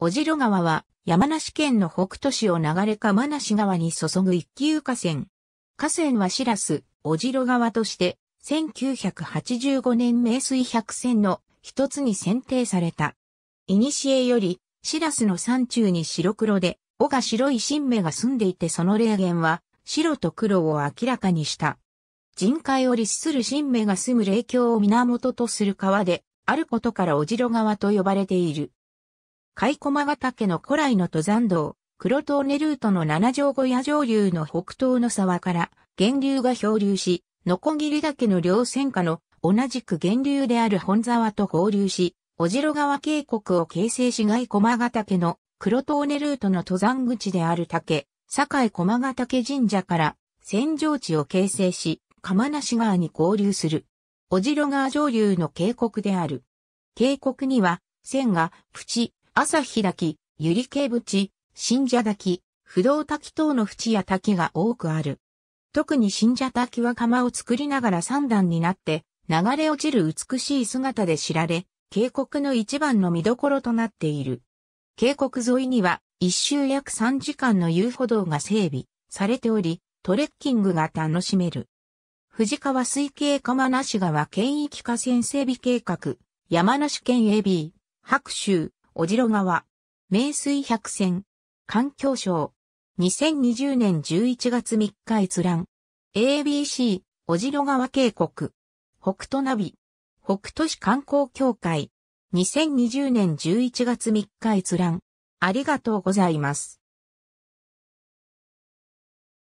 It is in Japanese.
小城川は山梨県の北都市を流れ釜梨川に注ぐ一級河川。河川はシラス、小城川として、1985年名水百選の一つに選定された。古より、シラスの山中に白黒で、尾が白い新芽が住んでいてその霊源は、白と黒を明らかにした。人海を律する新芽が住む霊境を源とする川で、あることから小城川と呼ばれている。甲駒ヶ岳の古来の登山道、黒トーネルートの七条小屋上流の北東の沢から源流が漂流し、ノコギリ岳の両線下の同じく源流である本沢と合流し、小城川渓谷を形成し外駒ヶ岳の黒トーネルートの登山口である竹、堺駒ヶ岳神社から扇状地を形成し、釜梨川に合流する。小城川上流の渓谷である。渓谷には、線が、プチ、朝日滝、ゆりけぶち、信者滝、不動滝等の淵や滝が多くある。特に信者滝は釜を作りながら三段になって流れ落ちる美しい姿で知られ、渓谷の一番の見どころとなっている。渓谷沿いには一周約3時間の遊歩道が整備されており、トレッキングが楽しめる。藤川水系釜無川県域河川整備計画、山梨県 AB、白州、小ろ川、名水百選、環境省、2020年11月3日閲覧、ABC、小ろ川渓谷、北斗ナビ、北斗市観光協会、2020年11月3日閲覧、ありがとうございます。